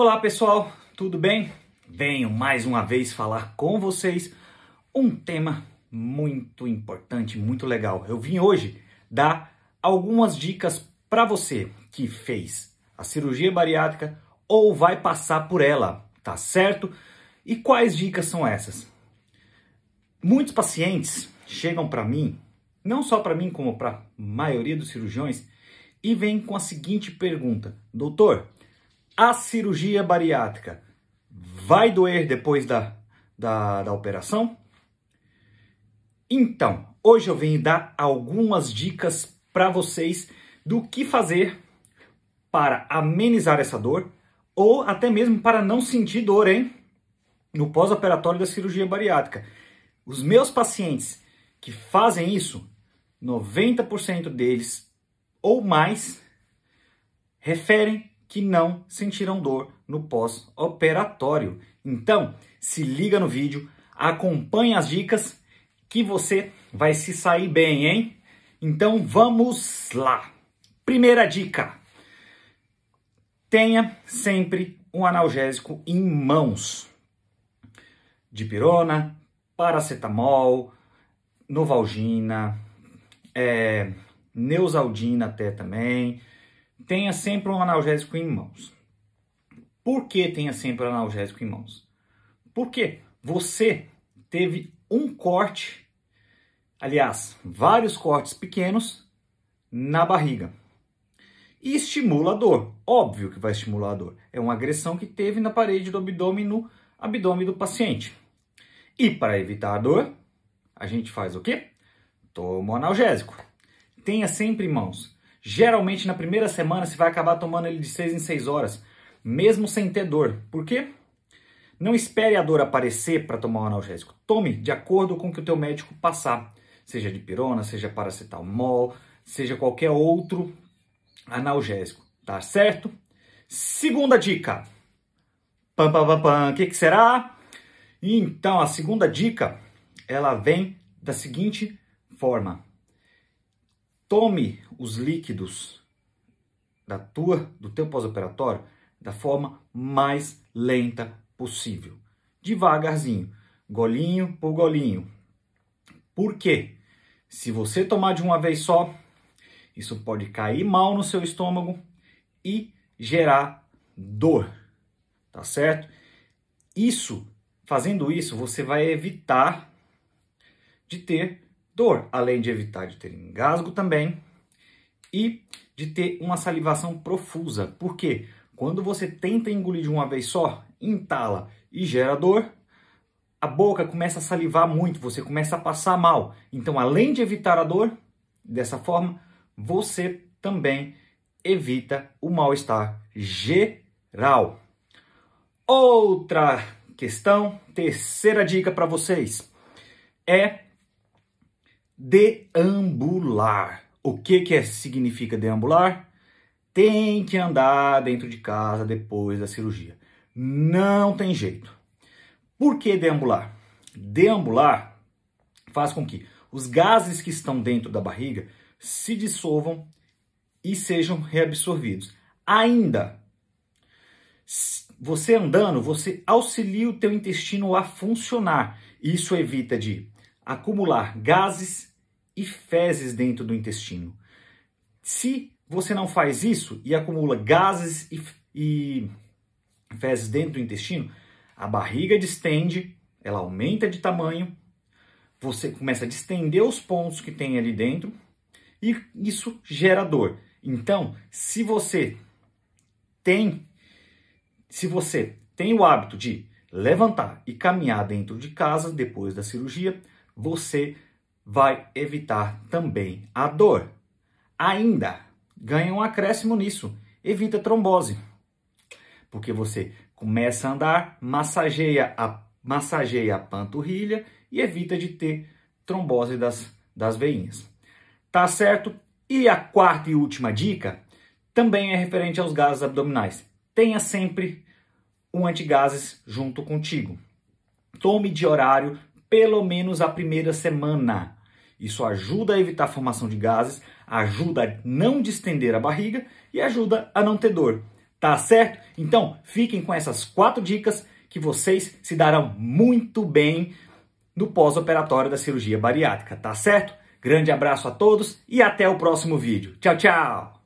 Olá pessoal, tudo bem? Venho mais uma vez falar com vocês um tema muito importante, muito legal. Eu vim hoje dar algumas dicas para você que fez a cirurgia bariátrica ou vai passar por ela, tá certo? E quais dicas são essas? Muitos pacientes chegam para mim, não só para mim como para a maioria dos cirurgiões, e vêm com a seguinte pergunta: "Doutor, a cirurgia bariátrica vai doer depois da, da, da operação? Então, hoje eu venho dar algumas dicas para vocês do que fazer para amenizar essa dor ou até mesmo para não sentir dor, hein? No pós-operatório da cirurgia bariátrica. Os meus pacientes que fazem isso, 90% deles ou mais referem que não sentiram dor no pós-operatório. Então, se liga no vídeo, acompanhe as dicas que você vai se sair bem, hein? Então vamos lá. Primeira dica: tenha sempre um analgésico em mãos. Dipirona, paracetamol, novalgina, é, Neusaldina até também, tenha sempre um analgésico em mãos. Por que tenha sempre um analgésico em mãos? Porque você teve um corte, aliás, vários cortes pequenos na barriga. E estimula a dor. Óbvio que vai estimular a dor. É uma agressão que teve na parede do abdômen, no abdômen do paciente. E para evitar a dor, a gente faz o quê? Toma o analgésico. Tenha sempre em mãos. Geralmente na primeira semana você vai acabar tomando ele de 6 em 6 horas, mesmo sem ter dor. Por quê? Não espere a dor aparecer para tomar o analgésico. Tome de acordo com o que o teu médico passar, seja dipirona, seja paracetamol, seja qualquer outro analgésico, tá certo? Segunda dica. Pam pam pam pam. O que, que será? Então, a segunda dica, ela vem da seguinte forma tome os líquidos da tua, do teu pós-operatório da forma mais lenta possível, devagarzinho, golinho por golinho. Por quê? Se você tomar de uma vez só, isso pode cair mal no seu estômago e gerar dor, tá certo? Isso, fazendo isso, você vai evitar de ter além de evitar de ter engasgo também e de ter uma salivação profusa. Porque quando você tenta engolir de uma vez só, entala e gera dor, a boca começa a salivar muito, você começa a passar mal. Então, além de evitar a dor, dessa forma, você também evita o mal-estar geral. Outra questão, terceira dica para vocês é Deambular. O que que é, significa deambular? Tem que andar dentro de casa depois da cirurgia. Não tem jeito. Por que deambular? Deambular faz com que os gases que estão dentro da barriga se dissolvam e sejam reabsorvidos. Ainda, você andando, você auxilia o teu intestino a funcionar. Isso evita de acumular gases e fezes dentro do intestino. Se você não faz isso e acumula gases e, e fezes dentro do intestino, a barriga distende, ela aumenta de tamanho, você começa a distender os pontos que tem ali dentro e isso gera dor. Então, se você tem se você tem o hábito de levantar e caminhar dentro de casa depois da cirurgia, você vai evitar também a dor. Ainda ganha um acréscimo nisso, evita trombose. Porque você começa a andar, massageia a, massageia a panturrilha e evita de ter trombose das, das veinhas. Tá certo? E a quarta e última dica também é referente aos gases abdominais. Tenha sempre um antigases junto contigo. Tome de horário pelo menos a primeira semana. Isso ajuda a evitar a formação de gases, ajuda a não distender a barriga e ajuda a não ter dor. Tá certo? Então, fiquem com essas quatro dicas que vocês se darão muito bem no pós-operatório da cirurgia bariátrica, tá certo? Grande abraço a todos e até o próximo vídeo. Tchau, tchau!